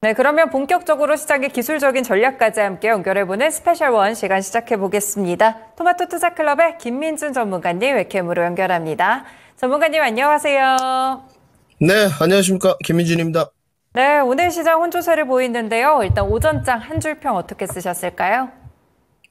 네, 그러면 본격적으로 시장의 기술적인 전략까지 함께 연결해보는 스페셜 원 시간 시작해보겠습니다. 토마토 투자클럽의 김민준 전문가님 웹캠으로 연결합니다. 전문가님 안녕하세요. 네, 안녕하십니까. 김민준입니다. 네, 오늘 시장 혼조세를 보이는데요. 일단 오전장 한 줄평 어떻게 쓰셨을까요?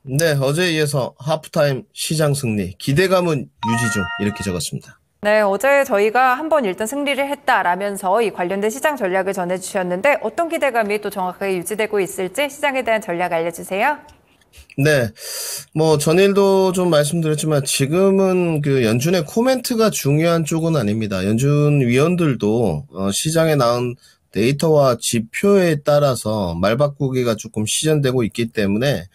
네, 어제에 이어서 하프타임 시장 승리, 기대감은 유지 중 이렇게 적었습니다. 네, 어제 저희가 한번 일단 승리를 했다라면서 이 관련된 시장 전략을 전해주셨는데 어떤 기대감이 또 정확하게 유지되고 있을지 시장에 대한 전략 알려주세요. 네. 뭐, 전일도 좀 말씀드렸지만, 지금은 그 연준의 코멘트가 중요한 쪽은 아닙니다. 연준 위원들도, 어, 시장에 나온 데이터와 지표에 따라서 말 바꾸기가 조금 시전되고 있기 때문에,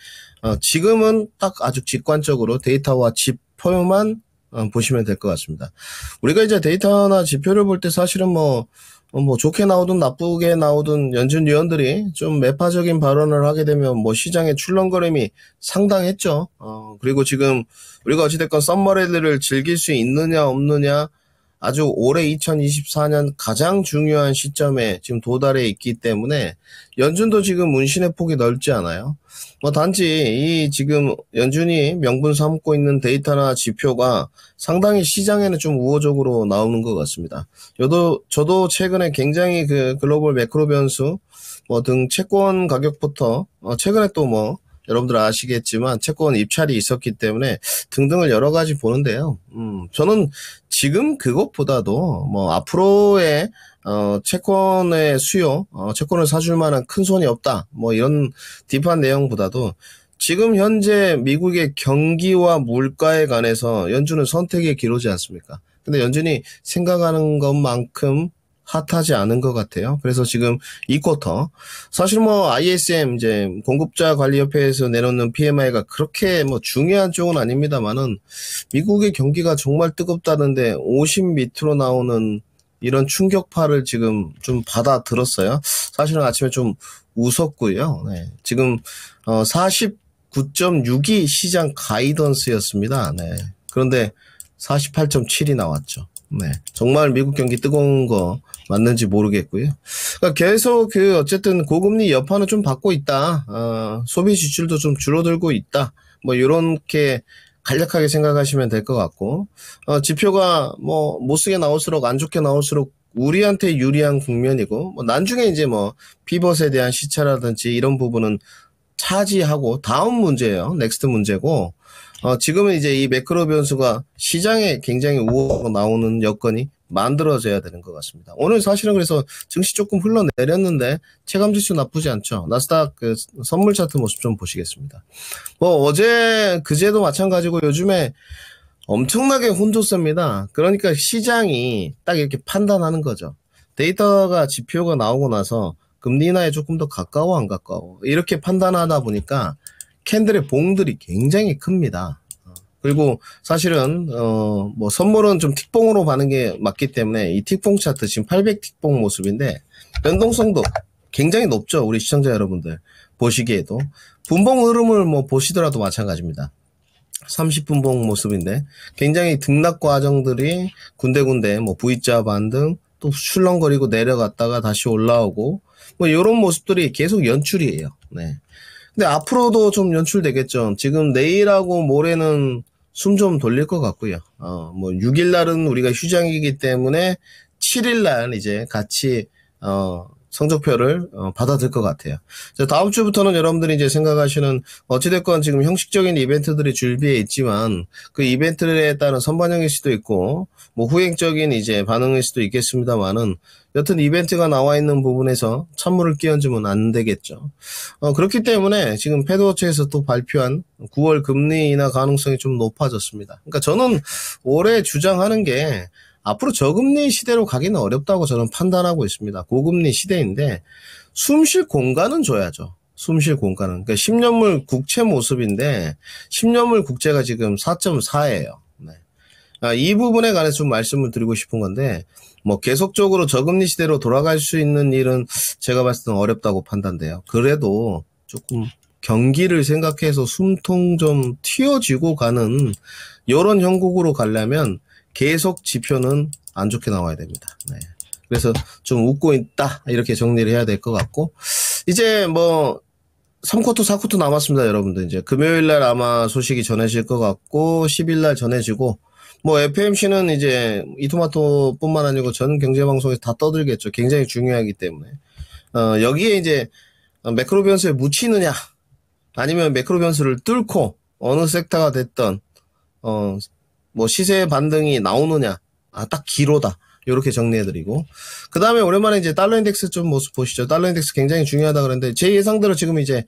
어, 지금은 딱 아주 직관적으로 데이터와 지표만 어, 보시면 될 것 같습니다. 우리가 이제 데이터나 지표를 볼 때 사실은 뭐, 어, 뭐 좋게 나오든 나쁘게 나오든 연준 위원들이 좀 매파적인 발언을 하게 되면 뭐 시장의 출렁거림이 상당했죠. 어, 그리고 지금 우리가 어찌됐건 썸머레드를 즐길 수 있느냐 없느냐 아주 올해 2024년 가장 중요한 시점에 지금 도달해 있기 때문에 연준도 지금 문신의 폭이 넓지 않아요. 뭐 단지 이 지금 연준이 명분 삼고 있는 데이터나 지표가 상당히 시장에는 좀 우호적으로 나오는 것 같습니다. 저도 저도 최근에 굉장히 그 글로벌 매크로 변수 뭐 등 채권 가격부터 어, 최근에 또뭐 여러분들 아시겠지만 채권 입찰이 있었기 때문에 등등을 여러 가지 보는데요. 음, 저는 지금 그것보다도 뭐 앞으로의 어, 채권의 수요, 어, 채권을 사줄 만한 큰 손이 없다. 뭐 이런 딥한 내용보다도 지금 현재 미국의 경기와 물가에 관해서 연준은 선택에 기로지 않습니까? 근데 연준이 생각하는 것만큼 핫하지 않은 것 같아요. 그래서 지금 이 쿼터 사실 뭐 ISM 이제 공급자 관리협회에서 내놓는 PMI가 그렇게 뭐 중요한 쪽은 아닙니다만은 미국의 경기가 정말 뜨겁다는데 50 밑으로 나오는 이런 충격파를 지금 좀 받아 들었어요. 사실은 아침에 좀 웃었고요. 네. 지금 어 49.6이 시장 가이던스였습니다. 네. 그런데 48.7이 나왔죠. 네. 정말 미국 경기 뜨거운 거 맞는지 모르겠고요. 그러니까 계속 그 어쨌든 고금리 여파는 좀 받고 있다. 어, 소비 지출도 좀 줄어들고 있다. 뭐 이렇게 간략하게 생각하시면 될 것 같고 어, 지표가 뭐 못쓰게 나올수록 안 좋게 나올수록 우리한테 유리한 국면이고 뭐 나중에 이제 뭐 피벗에 대한 시차라든지 이런 부분은 차지하고 다음 문제예요. 넥스트 문제고 어, 지금은 이제 이 매크로 변수가 시장에 굉장히 우호로 나오는 여건이 만들어져야 되는 것 같습니다. 오늘 사실은 그래서 증시 조금 흘러내렸는데 체감지수 나쁘지 않죠. 나스닥 그 선물 차트 모습 좀 보시겠습니다. 뭐 어제 그제도 마찬가지고 요즘에 엄청나게 혼조세입니다. 그러니까 시장이 딱 이렇게 판단하는 거죠. 데이터가 지표가 나오고 나서 금리 인하에 조금 더 가까워 안 가까워 이렇게 판단하다 보니까 캔들의 봉들이 굉장히 큽니다. 그리고 사실은 어 뭐 선물은 좀 틱봉으로 받는게 맞기 때문에 이 틱봉 차트 지금 800 틱봉 모습인데 변동성도 굉장히 높죠 우리 시청자 여러분들 보시기에도 분봉 흐름을 뭐 보시더라도 마찬가지입니다. 30분봉 모습인데 굉장히 등락 과정들이 군데군데 뭐 V자 반등 또 출렁거리고 내려갔다가 다시 올라오고 뭐 이런 모습들이 계속 연출이에요. 네. 근데 앞으로도 좀 연출되겠죠. 지금 내일하고 모레는 숨좀 돌릴 것 같고요. 어, 뭐 6일 날은 우리가 휴장이기 때문에 7일 날 이제 같이 어, 성적표를 어, 받아들 것 같아요. 자, 다음 주부터는 여러분들이 이제 생각하시는 어찌됐건 지금 형식적인 이벤트들이 준비해 있지만 그 이벤트에 따른 선반영일 수도 있고 뭐 후행적인 이제 반응일 수도 있겠습니다만은 여튼 이벤트가 나와 있는 부분에서 찬물을 끼얹으면 안 되겠죠. 어, 그렇기 때문에 지금 패드워치에서또 발표한 9월 금리 인하 가능성이 좀 높아졌습니다. 그러니까 저는 올해 주장하는 게 앞으로 저금리 시대로 가기는 어렵다고 저는 판단하고 있습니다. 고금리 시대인데 숨쉴 공간은 줘야죠. 숨쉴 공간은. 그러니까 10년물 국채 모습인데 10년물 국채가 지금 4.4예요. 네. 아, 이 부분에 관해서 좀 말씀을 드리고 싶은 건데 뭐 계속적으로 저금리 시대로 돌아갈 수 있는 일은 제가 봤을 때는 어렵다고 판단돼요. 그래도 조금 경기를 생각해서 숨통 좀 튀어지고 가는 이런 형국으로 가려면 계속 지표는 안 좋게 나와야 됩니다. 네. 그래서 좀 웃고 있다 이렇게 정리를 해야 될 것 같고 이제 뭐 3쿼터, 4쿼터 남았습니다, 여러분들. 이제 금요일 날 아마 소식이 전해질 것 같고, 10일 날 전해지고, 뭐 FMC는 이제 이토마토뿐만 아니고 전 경제 방송에서 다 떠들겠죠. 굉장히 중요하기 때문에. 어, 여기에 이제 매크로 변수에 묻히느냐, 아니면 매크로 변수를 뚫고 어느 섹터가 됐던 어, 뭐 시세 반등이 나오느냐 아 딱 기로다 이렇게 정리해드리고 그 다음에 오랜만에 이제 달러 인덱스 좀 모습 보시죠 달러 인덱스 굉장히 중요하다 그랬는데 제 예상대로 지금 이제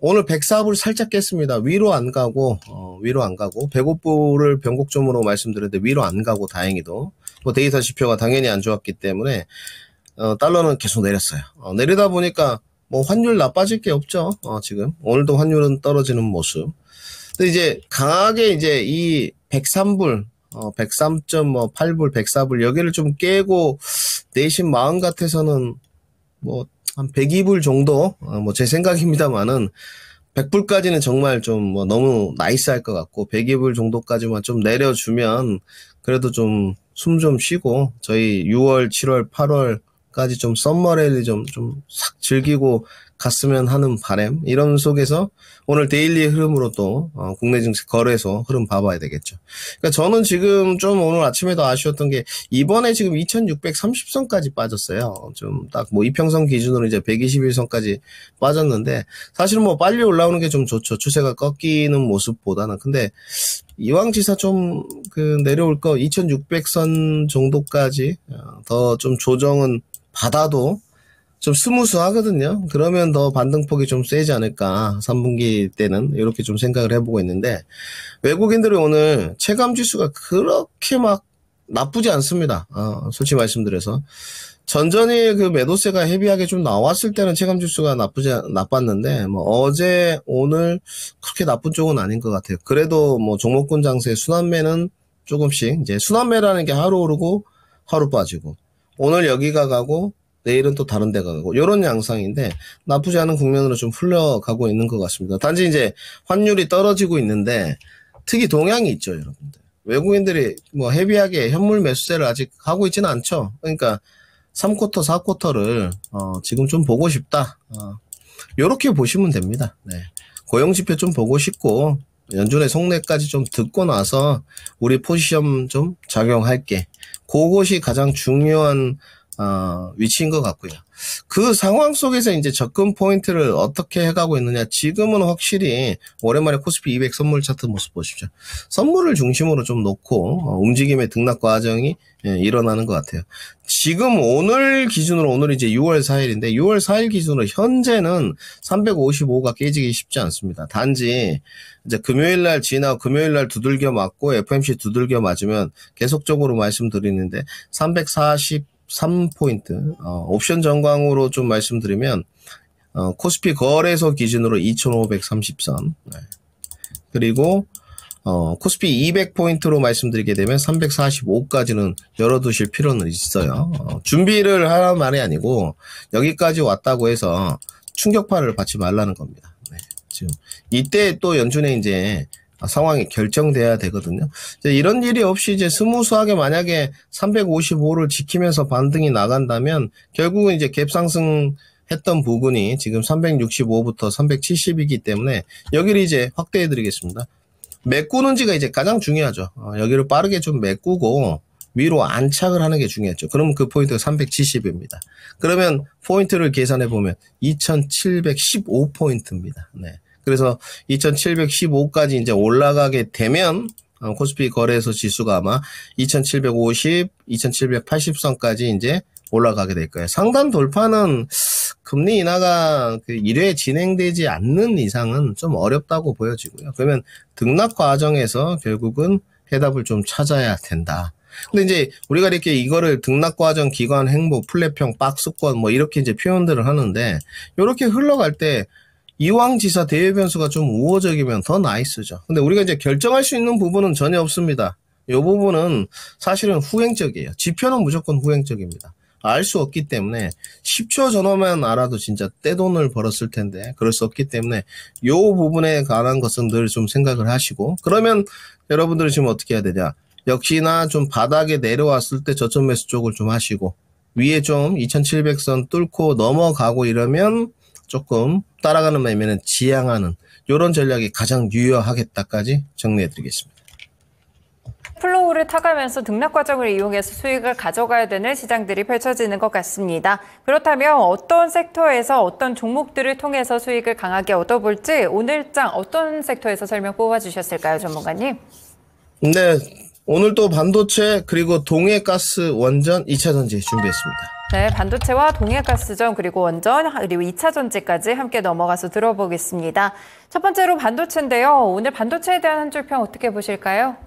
오늘 104불 살짝 깼습니다 위로 안 가고 어, 위로 안 가고 105불을 변곡점으로 말씀드렸는데 위로 안 가고 다행히도 뭐 데이터 지표가 당연히 안 좋았기 때문에 어, 달러는 계속 내렸어요 어, 내리다 보니까 뭐 환율 나빠질 게 없죠 어, 지금 오늘도 환율은 떨어지는 모습 근데 이제 강하게 이제 이 103불, 어, 103.8불, 뭐 104불 여기를 좀 깨고 내심 마음 같아서는 뭐한 102불 정도 어, 뭐제 생각입니다만은 100불까지는 정말 좀 뭐 너무 나이스할 것 같고 102불 정도까지만 좀 내려주면 그래도 좀 숨 좀 쉬고 저희 6월, 7월, 8월까지 좀 썸머랠리 좀 좀 싹 즐기고 갔으면 하는 바램 이런 속에서 오늘 데일리의 흐름으로 또 어, 국내 증시 거래소 흐름 봐봐야 되겠죠. 그러니까 저는 지금 좀 오늘 아침에도 아쉬웠던 게 이번에 지금 2,630선까지 빠졌어요. 좀 딱 뭐 이평선 기준으로 이제 121선까지 빠졌는데 사실 뭐 빨리 올라오는 게 좀 좋죠. 추세가 꺾이는 모습보다는 근데 이왕 지사 좀 그 내려올 거 2,600선 정도까지 어, 더좀 조정은 받아도 좀 스무스하거든요. 그러면 더 반등폭이 좀 세지 않을까. 3분기 때는 이렇게 좀 생각을 해보고 있는데 외국인들은 오늘 체감 지수가 그렇게 막 나쁘지 않습니다. 아, 솔직히 말씀드려서 전전히그 매도세가 헤비하게 좀 나왔을 때는 체감 지수가 나쁘지 나빴는데 뭐 어제 오늘 그렇게 나쁜 쪽은 아닌 것 같아요. 그래도 뭐 종목군 장세 순환매는 조금씩 이제 순환매라는 게 하루 오르고 하루 빠지고 오늘 여기가 가고 내일은 또 다른 데 가고 가 이런 양상인데 나쁘지 않은 국면으로 좀 흘러가고 있는 것 같습니다. 단지 이제 환율이 떨어지고 있는데 특이 동향이 있죠, 여러분들. 외국인들이 뭐 헤비하게 현물 매수세를 아직 하고 있지는 않죠. 그러니까 3쿼터, 4쿼터를 어, 지금 좀 보고 싶다. 이렇게 어, 보시면 됩니다. 네. 고용지표 좀 보고 싶고 연준의 속내까지 좀 듣고 나서 우리 포지션 좀 작용할게. 그것이 가장 중요한 어, 위치인 것 같고요. 그 상황 속에서 이제 접근 포인트를 어떻게 해가고 있느냐. 지금은 확실히 오랜만에 코스피 200 선물 차트 모습 보십시오. 선물을 중심으로 좀 놓고 어, 움직임의 등락 과정이 예, 일어나는 것 같아요. 지금 오늘 기준으로 오늘 이제 6월 4일인데 6월 4일 기준으로 현재는 355가 깨지기 쉽지 않습니다. 단지 이제 금요일 날지나 금요일 날 두들겨 맞고 FMC 두들겨 맞으면 계속적으로 말씀드리는데 340 3포인트. 어, 옵션 전광으로 좀 말씀드리면 어, 코스피 거래소 기준으로 2533. 네. 그리고 어, 코스피 200포인트로 말씀드리게 되면 345까지는 열어두실 필요는 있어요. 어, 준비를 하라는 말이 아니고 여기까지 왔다고 해서 충격파를 받지 말라는 겁니다. 네, 지금 이때 또 연준에 이제 아, 상황이 결정돼야 되거든요. 이런 일이 없이 이제 스무스하게 만약에 355를 지키면서 반등이 나간다면 결국은 이제 갭 상승 했던 부분이 지금 365부터 370이기 때문에 여기를 이제 확대해 드리겠습니다. 메꾸는지가 이제 가장 중요하죠. 어, 여기를 빠르게 좀 메꾸고 위로 안착을 하는 게 중요했죠. 그러면그 포인트가 370입니다. 그러면 포인트를 계산해 보면 2715포인트입니다. 네. 그래서 2715까지 이제 올라가게 되면 어, 코스피 거래소 지수가 아마 2750, 2780선까지 이제 올라가게 될 거예요. 상단 돌파는 금리 인하가 그 1회 진행되지 않는 이상은 좀 어렵다고 보여지고요. 그러면 등락 과정에서 결국은 해답을 좀 찾아야 된다. 근데 이제 우리가 이렇게 이거를 등락 과정, 기관 행보, 플랫형, 박스권 뭐 이렇게 이제 표현들을 하는데 이렇게 흘러갈 때 이왕 지사 대외 변수가 좀 우호적이면 더 나이스죠. 근데 우리가 이제 결정할 수 있는 부분은 전혀 없습니다. 이 부분은 사실은 후행적이에요. 지표는 무조건 후행적입니다. 알 수 없기 때문에 10초 전후면 알아도 진짜 떼돈을 벌었을 텐데 그럴 수 없기 때문에 이 부분에 관한 것은 늘 좀 생각을 하시고 그러면 여러분들은 지금 어떻게 해야 되냐 역시나 좀 바닥에 내려왔을 때 저점 매수 쪽을 좀 하시고 위에 좀 2700선 뚫고 넘어가고 이러면 조금 따라가는 매매는 지향하는 이런 전략이 가장 유효하겠다까지 정리해 드리겠습니다. 플로우를 타가면서 등락 과정을 이용해서 수익을 가져가야 되는 시장들이 펼쳐지는 것 같습니다. 그렇다면 어떤 섹터에서 어떤 종목들을 통해서 수익을 강하게 얻어볼지 오늘장 어떤 섹터에서 설명 뽑아주셨을까요, 전문가님? 네, 오늘 또 반도체 그리고 동해가스 원전 2차전지 준비했습니다. 네, 반도체와 동해가스전 그리고 원전 그리고 2차 전지까지 함께 넘어가서 들어보겠습니다. 첫 번째로 반도체인데요. 오늘 반도체에 대한 한 줄평 어떻게 보실까요?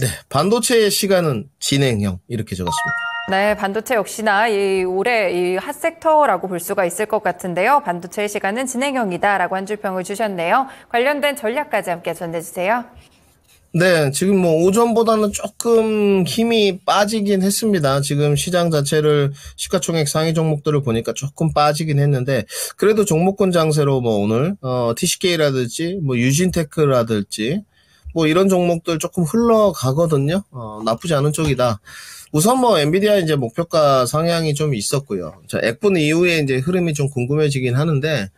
네, 반도체의 시간은 진행형 이렇게 적었습니다. 네, 반도체 역시나 이 올해 이 핫섹터라고 볼 수가 있을 것 같은데요. 반도체의 시간은 진행형이다라고 한 줄 평을 주셨네요. 관련된 전략까지 함께 전해주세요. 네, 지금 뭐 오전보다는 조금 힘이 빠지긴 했습니다. 지금 시장 자체를 시가총액 상위 종목들을 보니까 조금 빠지긴 했는데 그래도 종목권 장세로 뭐 오늘 어, TCK라든지 뭐 유진테크라든지 뭐 이런 종목들 조금 흘러가거든요. 어, 나쁘지 않은 쪽이다. 우선 뭐 엔비디아 이제 목표가 상향이 좀 있었고요. 액분 이후에 이제 흐름이 좀 궁금해지긴 하는데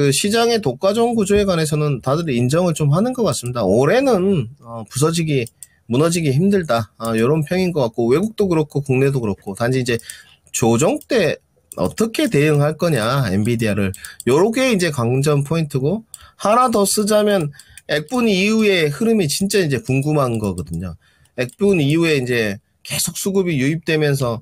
그 시장의 독과점 구조에 관해서는 다들 인정을 좀 하는 것 같습니다. 올해는 어, 부서지기 무너지기 힘들다 아, 이런 평인 것 같고 외국도 그렇고 국내도 그렇고 단지 이제 조정 때 어떻게 대응할 거냐 엔비디아를 요렇게 이제 강점 포인트고 하나 더 쓰자면 액분 이후의 흐름이 진짜 이제 궁금한 거거든요. 액분 이후에 이제 계속 수급이 유입되면서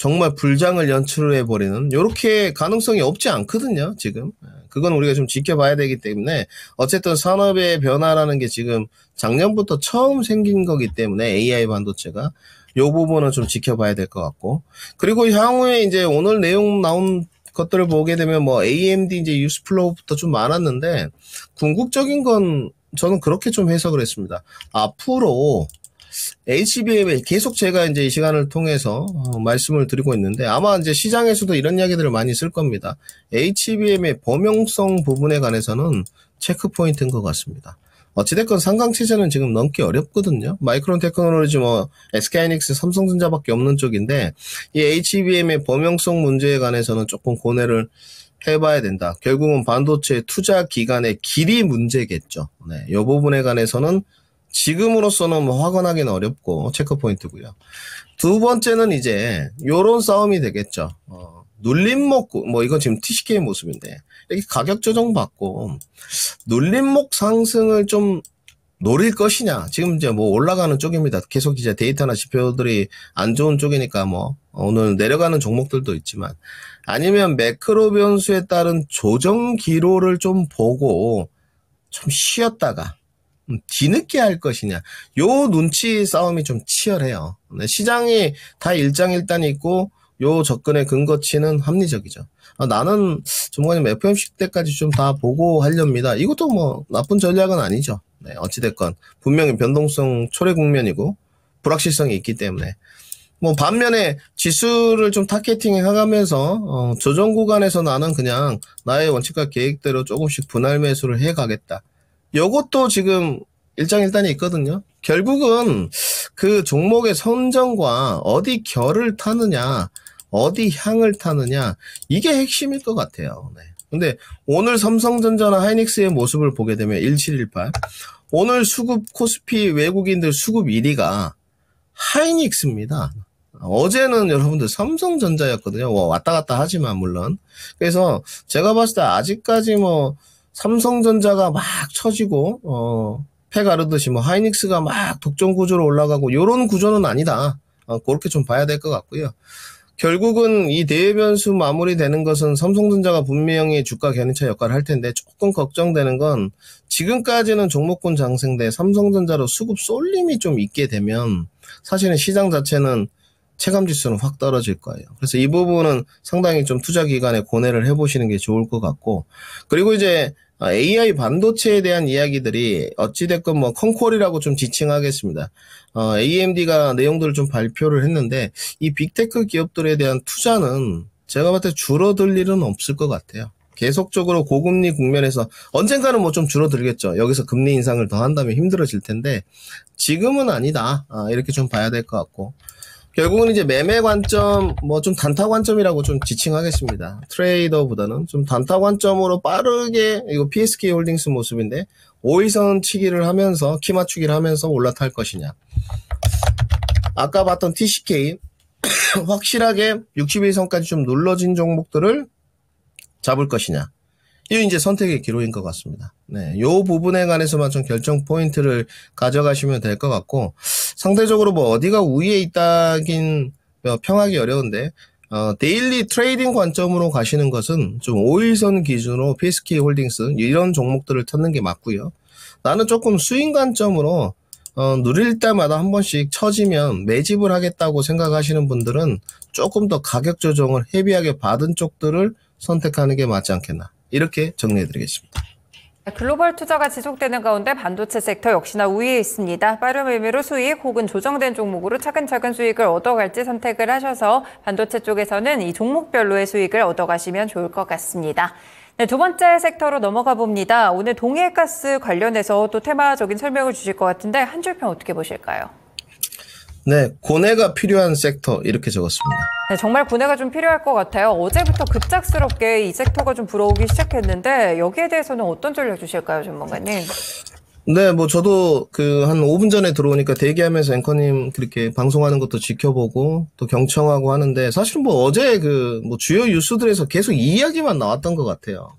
정말 불장을 연출해 버리는 이렇게 가능성이 없지 않거든요. 지금 예, 그건 우리가 좀 지켜봐야 되기 때문에 어쨌든 산업의 변화라는 게 지금 작년부터 처음 생긴 거기 때문에 AI 반도체가 요 부분은 좀 지켜봐야 될 것 같고 그리고 향후에 이제 오늘 내용 나온 것들을 보게 되면 뭐 AMD 이제 유스플로우부터 좀 많았는데 궁극적인 건 저는 그렇게 좀 해석을 했습니다. 앞으로 HBM에 계속 제가 이제 이 시간을 통해서 어, 말씀을 드리고 있는데 아마 이제 시장에서도 이런 이야기들을 많이 쓸 겁니다. HBM의 범용성 부분에 관해서는 체크 포인트인 것 같습니다. 어찌됐건 상강체제는 지금 넘기 어렵거든요. 마이크론 테크놀로지 뭐 SK이닉스 삼성전자밖에 없는 쪽인데 이 HBM의 범용성 문제에 관해서는 조금 고뇌를 해봐야 된다. 결국은 반도체 투자 기간의 길이 문제겠죠. 네, 이 부분에 관해서는 지금으로서는 뭐 확언하기는 어렵고 체크 포인트고요. 두 번째는 이제 요런 싸움이 되겠죠. 어, 눌림목 뭐 이건 지금 TCK의 모습인데 이렇게 가격 조정 받고 눌림목 상승을 좀 노릴 것이냐 지금 이제 뭐 올라가는 쪽입니다 계속 이제 데이터나 지표들이 안 좋은 쪽이니까 뭐 어, 오늘 내려가는 종목들도 있지만 아니면 매크로 변수에 따른 조정 기로를 좀 보고 좀 쉬었다가 뒤늦게 할 것이냐. 요 눈치 싸움이 좀 치열해요. 네, 시장이 다 일장일단이 있고 요 접근의 근거치는 합리적이죠. 아, 나는 주무관님 FOMC 때까지 좀 다 보고 하렵니다. 이것도 뭐 나쁜 전략은 아니죠. 네, 어찌됐건 분명히 변동성 초래 국면이고 불확실성이 있기 때문에 뭐 반면에 지수를 좀 타겟팅해가면서 어, 조정 구간에서 나는 그냥 나의 원칙과 계획대로 조금씩 분할 매수를 해가겠다. 요것도 지금 일장일단이 있거든요. 결국은 그 종목의 선정과 어디 결을 타느냐, 어디 향을 타느냐, 이게 핵심일 것 같아요. 네. 근데 오늘 삼성전자나 하이닉스의 모습을 보게 되면 1718. 오늘 수급 코스피 외국인들 수급 1위가 하이닉스입니다. 어제는 여러분들 삼성전자였거든요. 뭐 왔다 갔다 하지만 물론. 그래서 제가 봤을 때 아직까지 뭐 삼성전자가 막 처지고 어, 패 가르듯이 뭐 하이닉스가 막 독점 구조로 올라가고 이런 구조는 아니다. 어, 그렇게 좀 봐야 될 것 같고요. 결국은 이 대외 변수 마무리되는 것은 삼성전자가 분명히 주가 견인차 역할을 할 텐데 조금 걱정되는 건 지금까지는 종목군 장세대 삼성전자로 수급 쏠림이 좀 있게 되면 사실은 시장 자체는 체감 지수는 확 떨어질 거예요. 그래서 이 부분은 상당히 좀 투자 기간에 고뇌를 해보시는 게 좋을 것 같고 그리고 이제 AI 아, 반도체에 대한 이야기들이 어찌됐건 뭐 컨콜이라고 좀 지칭하겠습니다. 어, AMD가 내용들을 좀 발표를 했는데 이 빅테크 기업들에 대한 투자는 제가 봤을 때 줄어들 일은 없을 것 같아요. 계속적으로 고금리 국면에서 언젠가는 뭐 좀 줄어들겠죠. 여기서 금리 인상을 더 한다면 힘들어질 텐데 지금은 아니다. 아, 이렇게 좀 봐야 될 것 같고. 결국은 이제 매매 관점, 뭐 좀 단타 관점이라고 좀 지칭하겠습니다. 트레이더보다는 좀 단타 관점으로 빠르게 이거 PSK 홀딩스 모습인데 5일선 치기를 하면서 키 맞추기를 하면서 올라탈 것이냐. 아까 봤던 TCK 확실하게 61선까지 좀 눌러진 종목들을 잡을 것이냐. 이 이제 선택의 기로인 것 같습니다. 네, 요 부분에 관해서만 좀 결정 포인트를 가져가시면 될 것 같고 상대적으로 뭐 어디가 우위에 있다긴 어, 평하기 어려운데 어, 데일리 트레이딩 관점으로 가시는 것은 좀 5일선 기준으로 PSK 홀딩스 이런 종목들을 찾는 게 맞고요. 나는 조금 수익 관점으로 어, 누릴 때마다 한 번씩 처지면 매집을 하겠다고 생각하시는 분들은 조금 더 가격 조정을 헤비하게 받은 쪽들을 선택하는 게 맞지 않겠나 이렇게 정리해드리겠습니다. 네, 글로벌 투자가 지속되는 가운데 반도체 섹터 역시나 우위에 있습니다. 빠른 의미로 수익 혹은 조정된 종목으로 차근차근 수익을 얻어갈지 선택을 하셔서 반도체 쪽에서는 이 종목별로의 수익을 얻어가시면 좋을 것 같습니다. 네, 두 번째 섹터로 넘어가 봅니다. 오늘 동해가스 관련해서 또 테마적인 설명을 주실 것 같은데 한 줄 평 어떻게 보실까요? 네, 고뇌가 필요한 섹터 이렇게 적었습니다. 네, 정말 고뇌가 좀 필요할 것 같아요. 어제부터 급작스럽게 이 섹터가 좀 불어오기 시작했는데 여기에 대해서는 어떤 전략 주실까요, 전문가님? 네, 뭐 저도 그 한 5분 전에 들어오니까 대기하면서 앵커님 그렇게 방송하는 것도 지켜보고 또 경청하고 하는데 사실 뭐 어제 그 뭐 주요 뉴스들에서 계속 이야기만 나왔던 것 같아요.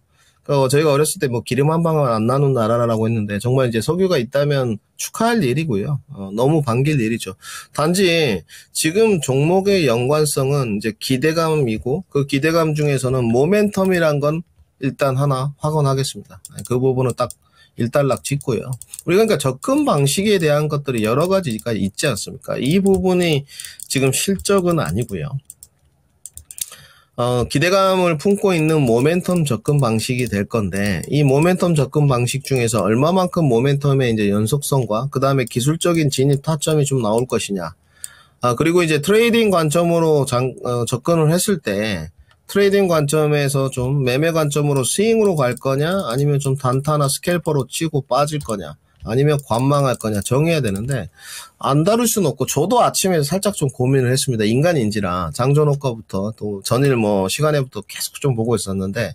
어, 저희가 어렸을 때 뭐 기름 한 방울 안 나눈 나라라고 했는데 정말 이제 석유가 있다면 축하할 일이고요. 어, 너무 반길 일이죠. 단지 지금 종목의 연관성은 이제 기대감이고 그 기대감 중에서는 모멘텀이란 건 일단 하나 확언하겠습니다. 그 부분은 딱 일단락 짓고요. 우리 그러니까 접근 방식에 대한 것들이 여러 가지가 있지 않습니까? 이 부분이 지금 실적은 아니고요. 어, 기대감을 품고 있는 모멘텀 접근 방식이 될 건데 이 모멘텀 접근 방식 중에서 얼마만큼 모멘텀의 이제 연속성과 그 다음에 기술적인 진입 타점이 좀 나올 것이냐 아 그리고 이제 트레이딩 관점으로 장, 어, 접근을 했을 때 트레이딩 관점에서 좀 매매 관점으로 스윙으로 갈 거냐 아니면 좀 단타나 스캘퍼로 치고 빠질 거냐 아니면 관망할 거냐 정해야 되는데 안 다룰 수는 없고 저도 아침에 살짝 좀 고민을 했습니다. 인간인지라 장전호 과부터또 전일 뭐 시간에부터 계속 좀 보고 있었는데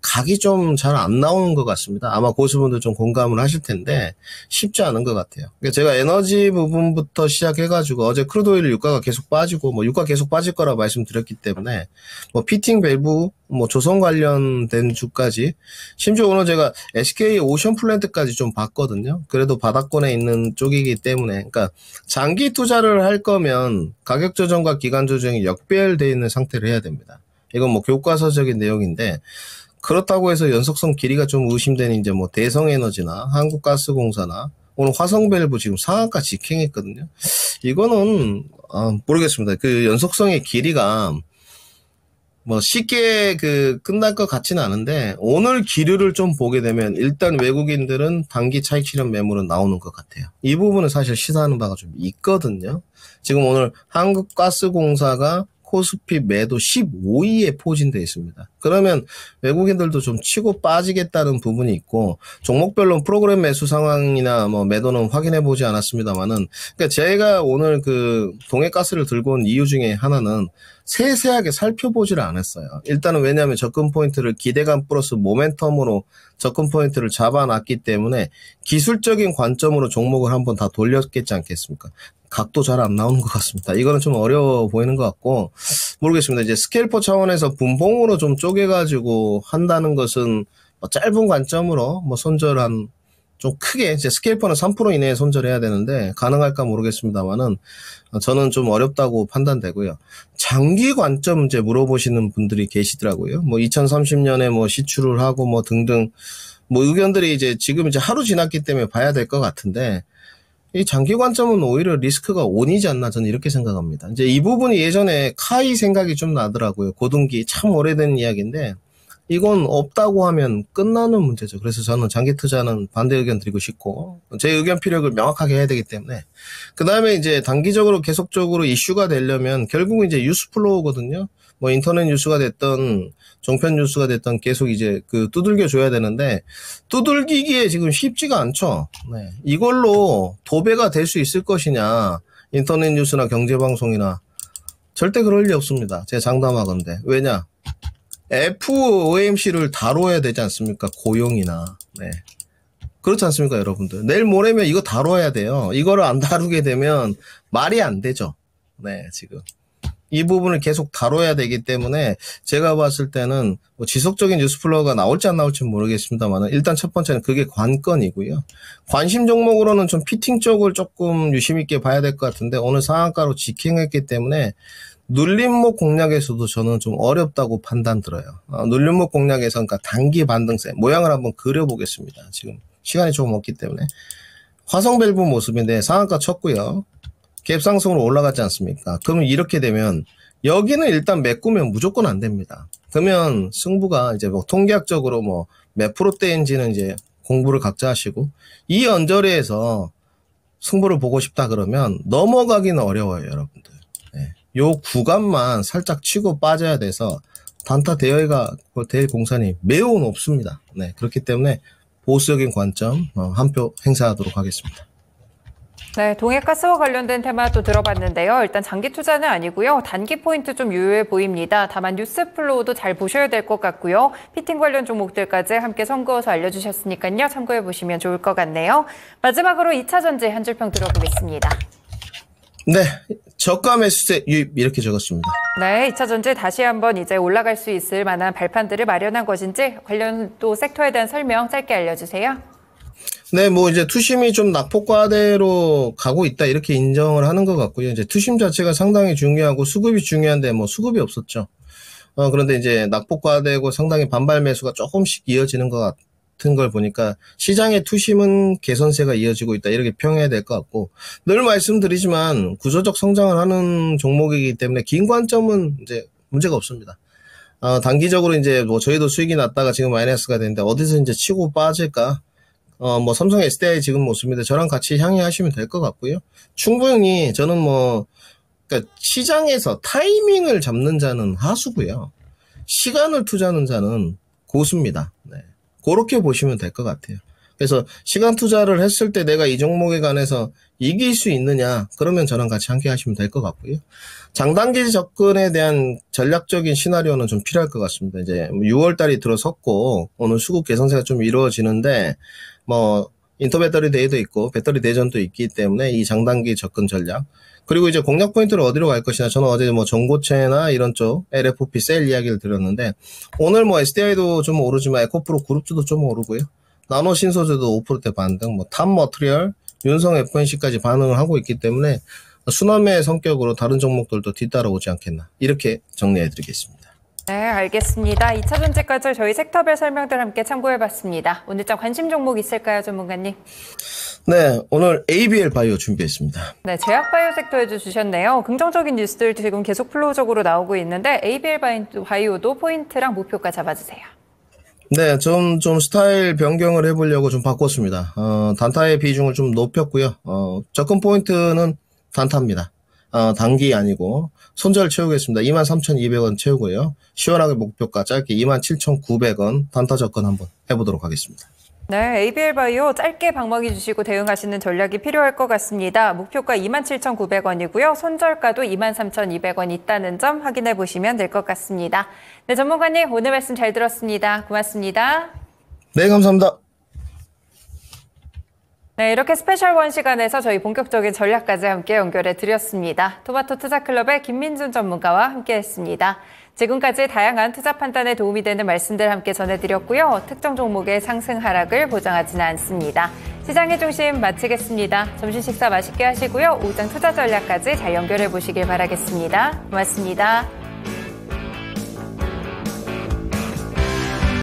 각이 좀 잘 안 나오는 것 같습니다. 아마 고수분들 좀 공감을 하실 텐데 쉽지 않은 것 같아요. 그러니까 제가 에너지 부분부터 시작해가지고 어제 크루도일 유가가 계속 빠지고 뭐 유가 계속 빠질 거라 말씀드렸기 때문에 뭐 피팅 밸브 뭐 조선 관련된 주까지 심지어 오늘 제가 SK 오션 플랜트까지 좀 봤거든요. 그래도 바닥권에 있는 쪽이기 때문에 그러니까 장기 투자를 할 거면 가격 조정과 기간 조정이 역배열되어 있는 상태를 해야 됩니다. 이건 뭐 교과서적인 내용인데 그렇다고 해서 연속성 길이가 좀 의심되는 이제 뭐 대성에너지나 한국가스공사나 오늘 화성밸브 지금 상한가 직행했거든요. 이거는 아 모르겠습니다. 그 연속성의 길이가 뭐 쉽게 그 끝날 것 같지는 않은데 오늘 기류를 좀 보게 되면 일단 외국인들은 단기 차익 실현 매물은 나오는 것 같아요. 이 부분은 사실 시사하는 바가 좀 있거든요. 지금 오늘 한국가스공사가 코스피 매도 15위에 포진되어 있습니다. 그러면 외국인들도 좀 치고 빠지겠다는 부분이 있고 종목별로 프로그램 매수 상황이나 뭐 매도는 확인해 보지 않았습니다만은 그러니까 제가 오늘 그 동해가스를 들고 온 이유 중에 하나는 세세하게 살펴보지를 않았어요. 일단은 왜냐하면 접근 포인트를 기대감 플러스 모멘텀으로 접근 포인트를 잡아놨기 때문에 기술적인 관점으로 종목을 한번 다 돌렸겠지 않겠습니까? 각도 잘 안 나오는 것 같습니다. 이거는 좀 어려워 보이는 것 같고 모르겠습니다. 이제 스케일퍼 차원에서 분봉으로 좀 쪼개가지고 한다는 것은 뭐 짧은 관점으로 뭐 손절한 좀 크게 이제 스케일퍼는3% 이내에 손절해야 되는데 가능할까 모르겠습니다만은 저는 좀 어렵다고 판단되고요. 장기 관점 이제 물어보시는 분들이 계시더라고요. 뭐 2030년에 뭐시출을 하고 뭐 등등 뭐 의견들이 이제 지금 이제 하루 지났기 때문에 봐야 될 것 같은데 이 장기 관점은 오히려 리스크가 온이지 않나 저는 이렇게 생각합니다. 이제 이 부분이 예전에 카이 생각이 좀 나더라고요. 고등기 참 오래된 이야기인데 이건 없다고 하면 끝나는 문제죠. 그래서 저는 장기 투자는 반대 의견 드리고 싶고 제 의견 피력을 명확하게 해야 되기 때문에 그 다음에 이제 단기적으로 계속적으로 이슈가 되려면 결국 은 이제 유스 플로우거든요. 뭐 인터넷 뉴스가 됐던 종편 뉴스가 됐던 계속 이제 그 두들겨 줘야 되는데 두들기기에 지금 쉽지가 않죠. 네. 이걸로 도배가 될 수 있을 것이냐 인터넷 뉴스나 경제 방송이나 절대 그럴 리 없습니다. 제 장담하건데 왜냐 FOMC를 다뤄야 되지 않습니까? 고용이나 네. 그렇지 않습니까, 여러분들? 내일 모레면 이거 다뤄야 돼요. 이거를 안 다루게 되면 말이 안 되죠. 네, 지금. 이 부분을 계속 다뤄야 되기 때문에 제가 봤을 때는 뭐 지속적인 뉴스플로어가 나올지 안나올지 모르겠습니다만 일단 첫 번째는 그게 관건이고요. 관심 종목으로는 좀 피팅 쪽을 조금 유심 있게 봐야 될 것 같은데 오늘 상한가로 직행했기 때문에 눌림목 공략에서도 저는 좀 어렵다고 판단 들어요. 아, 눌림목 공략에서 그러니까 단기 반등세 모양을 한번 그려보겠습니다. 지금 시간이 조금 없기 때문에 화성밸브 모습인데 상한가 쳤고요. 갭상승으로 올라갔지 않습니까? 그러면 이렇게 되면 여기는 일단 메꾸면 무조건 안 됩니다. 그러면 승부가 이제 뭐 통계학적으로 뭐 몇 프로대인지는 이제 공부를 각자 하시고 이 언저리에서 승부를 보고 싶다 그러면 넘어가기는 어려워요, 여러분들. 네. 요 구간만 살짝 치고 빠져야 돼서 단타 대여가 그 대일 공산이 매우 높습니다. 네, 그렇기 때문에 보수적인 관점 어, 한표 행사하도록 하겠습니다. 네, 동해가스와 관련된 테마 또 들어봤는데요. 일단 장기 투자는 아니고요. 단기 포인트 좀 유효해 보입니다. 다만 뉴스 플로우도 잘 보셔야 될 것 같고요. 피팅 관련 종목들까지 함께 선거어서 알려주셨으니까요. 참고해 보시면 좋을 것 같네요. 마지막으로 2차 전지 한 줄평 들어보겠습니다. 네, 저가 매수세 유입 이렇게 적었습니다. 네, 2차 전지 다시 한번 이제 올라갈 수 있을 만한 발판들을 마련한 것인지 관련 또 섹터에 대한 설명 짧게 알려주세요. 네, 뭐 이제 투심이 좀 낙폭과대로 가고 있다 이렇게 인정을 하는 것 같고요. 이제 투심 자체가 상당히 중요하고 수급이 중요한데 뭐 수급이 없었죠. 어, 그런데 이제 낙폭과대고 상당히 반발 매수가 조금씩 이어지는 것 같은 걸 보니까 시장의 투심은 개선세가 이어지고 있다 이렇게 평해야 될 것 같고 늘 말씀드리지만 구조적 성장을 하는 종목이기 때문에 긴 관점은 이제 문제가 없습니다. 어, 단기적으로 이제 뭐 저희도 수익이 났다가 지금 마이너스가 되는데 어디서 이제 치고 빠질까? 어, 뭐 삼성 SDI 지금 모습인데 저랑 같이 향유하시면 될 것 같고요. 충분히 저는 뭐그니까 시장에서 타이밍을 잡는 자는 하수고요. 시간을 투자하는 자는 고수입니다. 네. 그렇게 보시면 될 것 같아요. 그래서 시간 투자를 했을 때 내가 이 종목에 관해서 이길 수 있느냐 그러면 저랑 같이 함께 하시면 될 것 같고요. 장단기 접근에 대한 전략적인 시나리오는 좀 필요할 것 같습니다. 이제 6월 뭐 달이 들어섰고 오늘 수급 개선세가 좀 이루어지는데 뭐 인터 배터리 대회도 있고 배터리 대전도 있기 때문에 이 장단기 접근 전략 그리고 이제 공략 포인트를 어디로 갈 것이냐 저는 어제 뭐 전고체나 이런 쪽 LFP 셀 이야기를 드렸는데 오늘 뭐 SDI도 좀 오르지만 에코프로 그룹주도 좀 오르고요 나노 신소재도 5%대 반등 뭐탑 머트리얼 윤성 FNC까지 반응을 하고 있기 때문에 순환매의 성격으로 다른 종목들도 뒤따라오지 않겠나 이렇게 정리해 드리겠습니다. 네, 알겠습니다. 2차 전지까지 저희 섹터별 설명들 함께 참고해봤습니다. 오늘 좀 관심 종목 있을까요, 전문가님? 네, 오늘 ABL 바이오 준비했습니다. 네, 제약 바이오 섹터해 주셨네요. 긍정적인 뉴스들 지금 계속 플로우적으로 나오고 있는데 ABL 바이오도 포인트랑 목표가 잡아주세요. 네, 좀, 좀 스타일 변경을 해보려고 좀 바꿨습니다. 어, 단타의 비중을 좀 높였고요. 어, 접근 포인트는 단타입니다. 어, 단기 아니고 손절 채우겠습니다. 23,200원 채우고요. 시원하게 목표가 짧게 27,900원 단타 접근 한번 해보도록 하겠습니다. 네, ABL 바이오 짧게 방망이 주시고 대응하시는 전략이 필요할 것 같습니다. 목표가 27,900원이고요. 손절가도 23,200원 있다는 점 확인해 보시면 될 것 같습니다. 네, 전문가님 오늘 말씀 잘 들었습니다. 고맙습니다. 네, 감사합니다. 네, 이렇게 스페셜 원 시간에서 저희 본격적인 전략까지 함께 연결해 드렸습니다. 토마토 투자클럽의 김민준 전문가와 함께 했습니다. 지금까지 다양한 투자 판단에 도움이 되는 말씀들 함께 전해드렸고요. 특정 종목의 상승 하락을 보장하지는 않습니다. 시장의 중심 마치겠습니다. 점심 식사 맛있게 하시고요. 오장 투자 전략까지 잘 연결해 보시길 바라겠습니다. 고맙습니다.